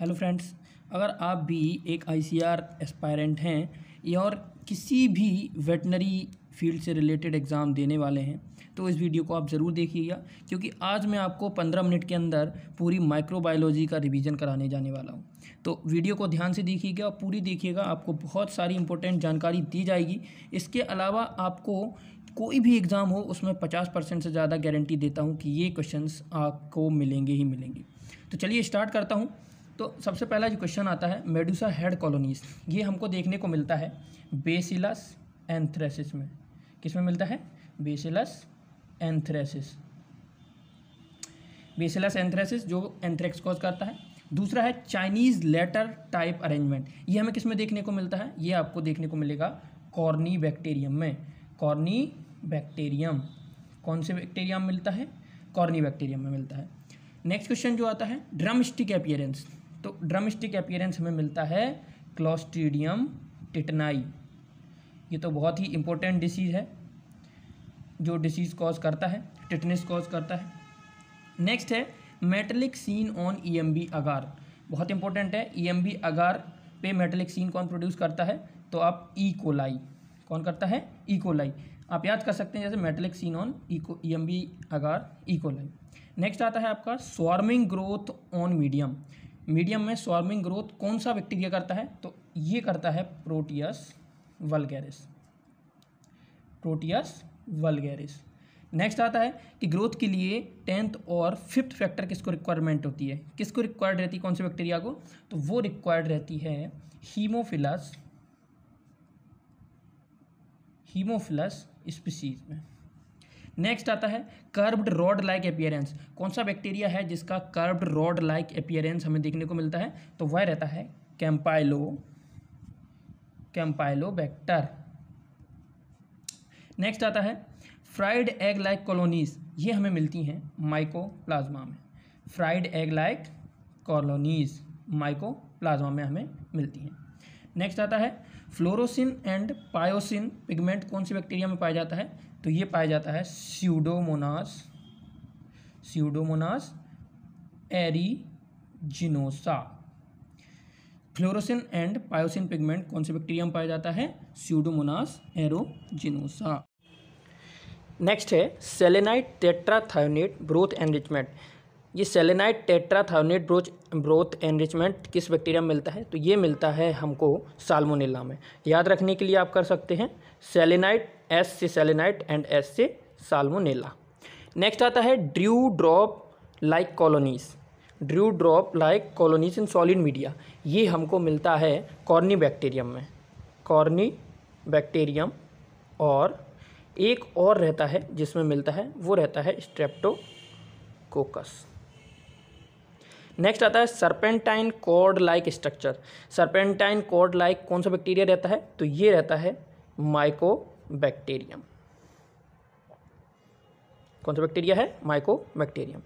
Hello friends अगर आप भी एक आईसीआर एस्पायरेंट हैं या और किसी भी वेटनरी फील्ड से रिलेटेड एग्ज़ाम देने वाले हैं तो इस वीडियो को आप ज़रूर देखिएगा क्योंकि आज मैं आपको पंद्रह मिनट के अंदर पूरी माइक्रोबायोलॉजी का रिवीजन कराने जाने वाला हूँ तो वीडियो को ध्यान से देखिएगा और पूरी देखिएगा आपको बहुत सारी इंपॉर्टेंट जानकारी दी जाएगी इसके अलावा आपको कोई भी एग्ज़ाम हो उसमें पचास परसेंट से ज़्यादा गारंटी देता हूँ कि ये क्वेश्चन आपको मिलेंगे ही मिलेंगे तो चलिए स्टार्ट करता हूँ तो सबसे पहला जो क्वेश्चन आता है मेडुसा हेड कॉलोनीज ये हमको देखने को मिलता है बेसिलस एंथ्रेसिस में किस में मिलता है बेसिलस एंथ्रेसिस बेसिलस एंथ्रेसिस जो एंथ्रेक्स कॉज करता है दूसरा है चाइनीज़ लेटर टाइप अरेंजमेंट ये हमें किस में देखने को मिलता है ये आपको देखने को मिलेगा कॉर्नी बैक्टेरियम में कॉर्नी बैक्टेरियम कौन से बैक्टेरियम में मिलता है कॉर्नी बैक्टेरियम में मिलता है नेक्स्ट क्वेश्चन जो आता है ड्रम स्टिक अपियरेंस तो ड्रमस्टिक अपियरेंस हमें मिलता है क्लॉस्ट्रीडियम टिटनाई ये तो बहुत ही इम्पोर्टेंट डिसीज़ है जो डिसीज़ कॉज करता है टिटनेस कॉज करता है नेक्स्ट है metallic sheen on EMB agar बहुत इंपॉर्टेंट है ईएमबी e अगार पे मेटलिक सीन कौन प्रोड्यूस करता है तो आप ई e कोलाई कौन करता है ई e कोलाई आप याद कर सकते हैं जैसे metallic sheen on eco E M B agar E coli next आता है आपका swarming growth on medium medium में स्वार्मिंग ग्रोथ कौन सा बैक्टीरिया करता है तो ये करता है proteus vulgaris proteus vulgaris next आता है कि ग्रोथ के लिए टेंथ और फिफ्थ फैक्टर किसको रिक्वायरमेंट होती है किसको रिक्वायर्ड रहती है कौन से बैक्टीरिया को तो वो रिक्वायर्ड रहती है हीमोफिलस हीमोफिलस स्पीसीज में नेक्स्ट आता है कर्ब्ड रॉड लाइक अपियरेंस कौन सा बैक्टीरिया है जिसका कर्ब्ड रॉड लाइक अपियरेंस हमें देखने को मिलता है तो वह रहता है कैम्पाइलो बैक्टर नेक्स्ट आता है फ्राइड एग लाइक कॉलोनीज ये हमें मिलती हैं प्लाज्मा में fried egg like colonies plasma में हमें मिलती हैं नेक्स्ट आता है फ्लोरोसिन एंड पायोसिन पिगमेंट कौन से बैक्टीरिया में पाया जाता है तो ये पाया जाता है pseudomonas pseudomonas aeruginosa fluorescein and pyocin pigment कौन से बैक्टीरिया में पाया जाता है स्यूडोमोनास एरोजिनोसा नेक्स्ट है सेलेनाइट टेट्राथायोनेट ब्रोथ एनरिचमेंट ये selenite tetrathionate broach broth enrichment किस बैक्टीरिया में मिलता है तो ये मिलता है हमको सालमोनेला में याद रखने के लिए आप कर सकते हैं सेलेनाइट एस से सेलेनाइट एंड एस से साल्मोनेला नेक्स्ट आता है dew drop like colonies dew drop like colonies in solid media ये हमको मिलता है कॉर्नी बैक्टीरियम में कॉर्नी बैक्टीरियम और एक और रहता है जिसमें मिलता है वो रहता है स्ट्रेप्टोकोकस नेक्स्ट आता है serpentine cord like structure serpentine cord like कौन सा बैक्टीरिया रहता है तो ये रहता है माइको बैक्टीरियम कौन सा बैक्टीरिया है माइको बैक्टीरियम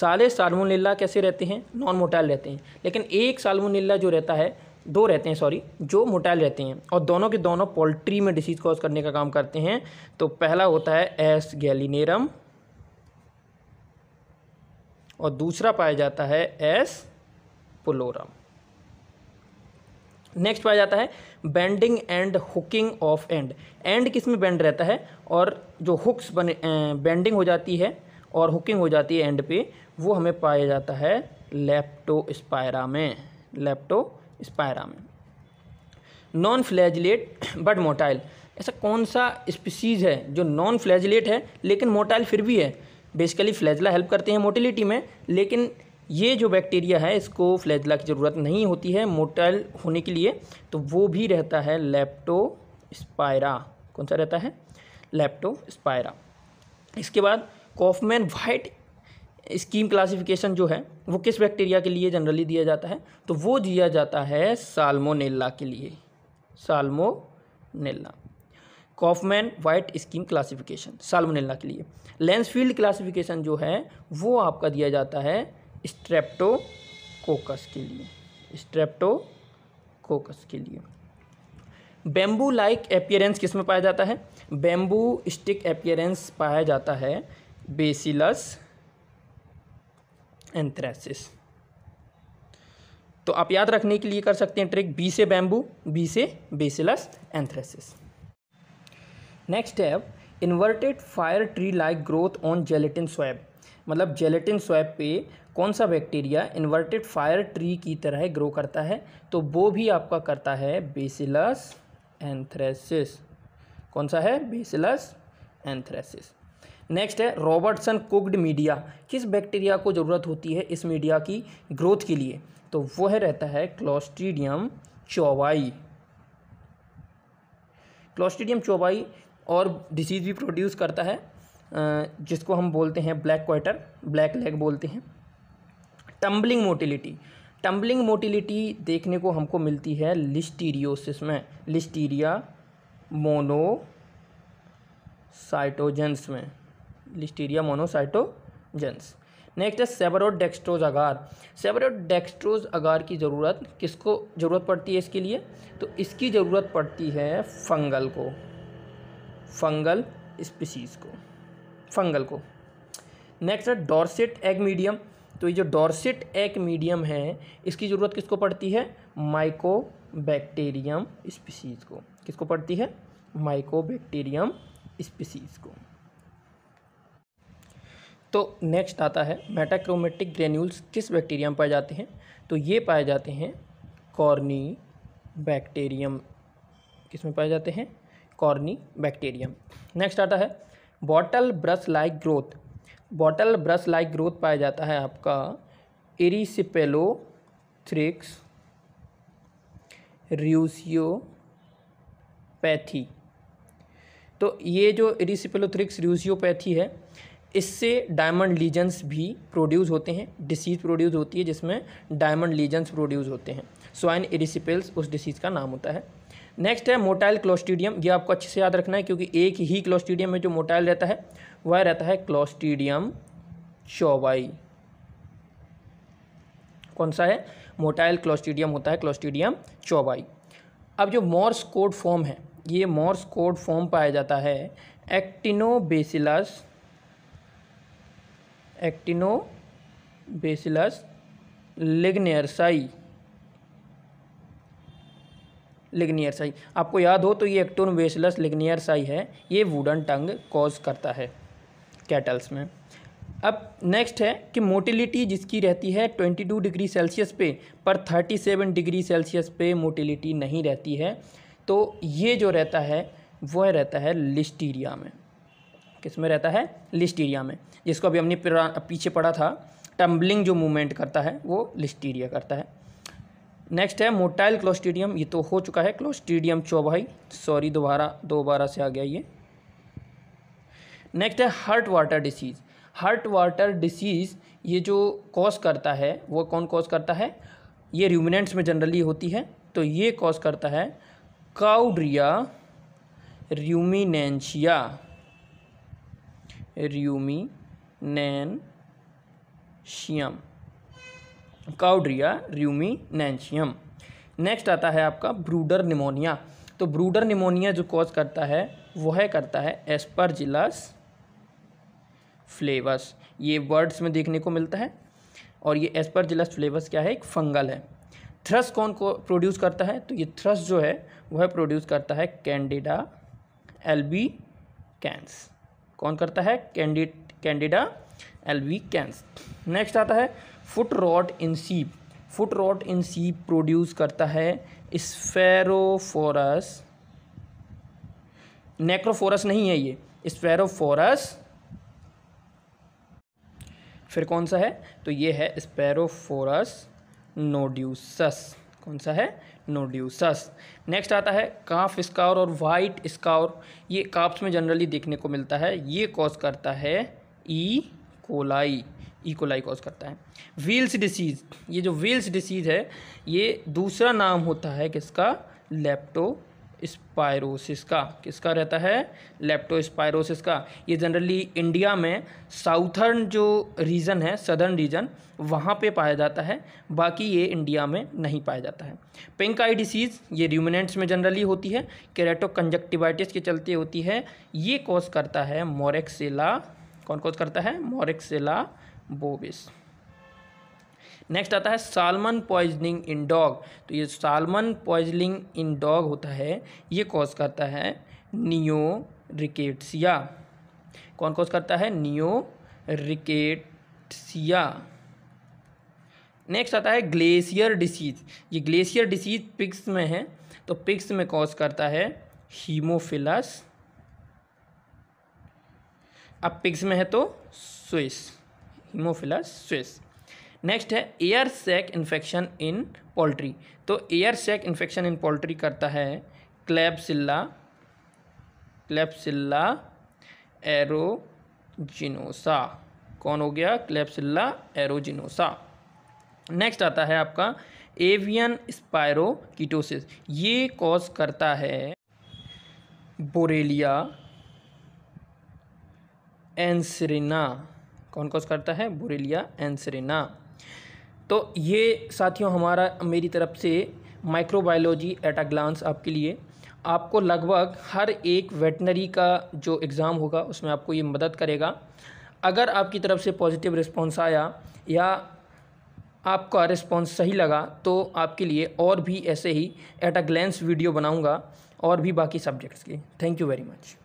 सारे साल्मोनेला कैसे रहते हैं नॉन मोटाइल रहते हैं लेकिन एक साल्मोनेला जो रहता है दो रहते हैं सॉरी जो मोटाइल रहते हैं और दोनों के दोनों पोल्ट्री में डिसीज़ कॉज करने का काम करते हैं तो पहला होता है एस गैलिनेरम और दूसरा पाया जाता है एस पुलोरम नेक्स्ट पाया जाता है bending and hooking of end and किस में बैंड रहता है और जो हुक्स बने बैंडिंग हो जाती है और हुकिंग हो जाती है एंड पे वो हमें पाया जाता है लेप्टो स्पायरा में लेप्टो स्पायरा में नॉन फ्लैजलेट बट मोटाइल ऐसा कौन सा स्पीसीज़ है जो नॉन फ्लैजलेट है लेकिन मोटाइल फिर भी है बेसिकली फ्लैजला हेल्प करते हैं मोटिलिटी में लेकिन ये जो बैक्टीरिया है इसको फ्लैजला की ज़रूरत नहीं होती है मोटाइल होने के लिए तो वो भी रहता है लेप्टो स्पायरा कौन सा रहता है लेप्टो स्पायरा इसके बाद कॉफमैन वाइट स्कीम क्लासिफिकेशन जो है वो किस बैक्टीरिया के लिए जनरली दिया जाता है तो वो दिया जाता है साल्मोनेला के लिए salmonella Kauffmann White scheme classification salmonella के लिए लेंसफील्ड क्लासिफिकेशन जो है वो आपका दिया जाता है स्ट्रेप्टोकोकस के लिए स्ट्रेप्टोकोकस के लिए बेम्बू लाइक एपियरेंस किस में पाया जाता है बेम्बू स्टिक एपियरेंस पाया जाता है बेसिलस एंथ्रेसिस तो आप याद रखने के लिए कर सकते हैं ट्रिक बी से बैम्बू बी से बेसिलस एंथ्रेसिस नेक्स्ट है inverted fir tree like growth on gelatin swab मतलब जेलेटिन स्वैब पे कौन सा बैक्टीरिया इन्वर्टेड फायर ट्री की तरह ग्रो करता है तो वो भी आपका करता है बेसिलस एंथ्रेसिस कौन सा है बेसिलस एंथ्रेसिस नेक्स्ट है रॉबर्टसन कुग्ड मीडिया किस बैक्टीरिया को ज़रूरत होती है इस मीडिया की ग्रोथ के लिए तो वो है रहता है क्लोस्टीडियम चौबाई क्लोस्टीडियम चौबाई और डिसीज़ भी प्रोड्यूस करता है जिसको हम बोलते हैं ब्लैक क्वाटर ब्लैक लेग बोलते हैं टम्बलिंग मोटिलिटी टम्बलिंग मोटिलिटी देखने को हमको मिलती है लिस्टीरियोसिस में लिस्टीरिया मोनोसाइटोजेंस में लिस्टीरिया मोनोसाइटोजेंस नेक्स्ट है सेबरोडेक्स्ट्रोज अगार सेबरोडेक्स्ट्रोज अगार की ज़रूरत किसको ज़रूरत पड़ती है इसके लिए तो इसकी ज़रूरत पड़ती है फंगल को फंगल स्पीसीज़ को फंगल को नेक्स्ट है डॉर्सेट एग मीडियम तो ये जो डॉर्सिट एक मीडियम है इसकी ज़रूरत किसको पड़ती है माइकोबैक्टीरियम स्पीसीज़ को किसको पड़ती है माइकोबैक्टीरियम स्पीसीज़ को तो नेक्स्ट आता है मेटाक्रोमेटिक ग्रेन्यूल्स किस बैक्टीरिया में पाए जाते हैं तो ये पाए जाते हैं कॉर्नी बैक्टीरियम किस में पाए जाते हैं कॉर्नी बैक्टीरियम नेक्स्ट आता है bottle brush like growth bottle brush like growth पाया जाता है आपका एरिसिपेलो थ्रिक्स पैथी तो ये जो एरिसिपेलोथ्रिक्स रियूसियोपैथी है इससे डायमंड लीजन्स भी प्रोड्यूस होते हैं डिसीज़ प्रोड्यूस होती है जिसमें डायमंड लीजन्स प्रोड्यूस होते हैं स्वाइन इरीसिपेल्स उस डिसीज़ का नाम होता है नेक्स्ट है मोटाइल क्लोस्टीडियम ये आपको अच्छे से याद रखना है क्योंकि एक ही क्लोस्टीडियम में जो मोटाइल रहता है वह रहता है क्लोस्टीडियम चौबाई कौन सा है मोटाइल क्लोस्टीडियम होता है क्लोस्टीडियम चौबाई अब जो मॉर्स कोड फॉर्म है ये मॉर्स कोड फॉर्म पाया जाता है एक्टिनोबेसिलस एक्टिनोबेसिलस लिग्नेरसाई लिग्नियर साई आपको याद हो तो ये एक्टोन वेसलस लिग्नियर साई है ये वुडन टंग कॉज करता है कैटल्स में अब नेक्स्ट है कि मोटिलिटी जिसकी रहती है ट्वेंटी टू डिग्री सेल्सियस पे पर थर्टी सेवन डिग्री सेल्सियस पे मोटिलिटी नहीं रहती है तो ये जो रहता है वह रहता है लिस्टीरिया में किस में रहता है लिस्टीरिया में जिसको अभी हमने पीछे पढ़ा था टम्बलिंग जो मूवमेंट करता है वो लिस्टीरिया करता है नेक्स्ट है मोटाइल क्लोस्टीडियम ये तो हो चुका है क्लोस्टीडियम चौबाई सॉरी दोबारा दोबारा से आ गया ये नेक्स्ट है heart water disease heart water disease ये जो कॉज करता है वो कौन कॉज करता है ये र्यूमिनेंट्स में जनरली होती है तो ये कॉज करता है काउड्रिया र्यूमिनेंशिया र्यूमिनेंशियम काउड्रिया र्यूमी नैंशियम नेक्स्ट आता है आपका ब्रूडर निमोनिया तो ब्रूडर निमोनिया जो कॉज करता है वह है करता है एस्परजिलस फ्लेवस ये वर्ड्स में देखने को मिलता है और ये एस्परजिलस फ्लेवस क्या है एक फंगल है थ्रस कौन को प्रोड्यूस करता है तो ये थ्रस जो है वह प्रोड्यूस करता है कैंडिडा एल्बी कैंस कौन करता है candid candida albicans next आता है फुट रॉट इन सीप फुट रॉट इन सीप प्रोड्यूस करता है स्फेरोफोरस नेक्रोफोरस नहीं है ये स्पैरोस फिर कौन सा है तो ये है स्पैरोस नोड्यूसस कौन सा है नोड्यूसस नेक्स्ट आता है काफ स्काउर और वाइट स्काउर ये काप्स में जनरली देखने को मिलता है ये कॉज करता है E coli E coli e. Cause करता है व्हील्स डिसीज़ ये जो व्हील्स डिसीज़ है ये दूसरा नाम होता है किसका लेप्टो स्पायरोसिस का किसका रहता है लेप्टो स्पायरोसिस का ये जनरली इंडिया में साउथर्न जो रीजन है सदर्न रीजन वहाँ पे पाया जाता है बाकी ये इंडिया में नहीं पाया जाता है पिंक आई डिसीज़ ये र्यूमिनेंट्स में जनरली होती है कैरेटो कंजक्टिवाइटिस के चलते होती है ये कॉज करता है मोरक्सेला कौन कॉज करता है मोरक्सेला बोबिस नेक्स्ट आता है सालमन पॉइजनिंग इन डॉग तो ये सालमन पॉइजनिंग इन डॉग होता है ये कॉज करता है नियो रिकेट्सिया कौन कॉज करता है नियो रिकेट्सिया नेक्स्ट आता है ग्लेशियर डिसीज ये ग्लेशियर डिसीज पिक्स में है तो पिक्स में कॉज करता है हीमोफिलस अब पिक्स में है तो स्विस हीमोफिला स्विस नेक्स्ट है air sac infection in poultry तो air sac infection in poultry करता है क्लैबसिल्ला क्लैबसिल्ला एरोजिनोसा कौन हो गया क्लैपसिल्ला एरोजिनोसा नेक्स्ट आता है आपका एवियन स्पायरोकीटोसिस ये कॉज करता है बोरेलिया एंसरिना कौन कौन करता है बुरेलिया एंसरेना तो ये साथियों हमारा मेरी तरफ से माइक्रोबायोलॉजी एट अ ग्लांस आपके लिए आपको लगभग हर एक वेटनरी का जो एग्ज़ाम होगा उसमें आपको ये मदद करेगा अगर आपकी तरफ से पॉजिटिव रिस्पॉन्स आया या आपका रिस्पॉन्स सही लगा तो आपके लिए और भी ऐसे ही एट अ ग्लैंस वीडियो बनाऊंगा और भी बाकी सब्जेक्ट्स के थैंक यू वेरी मच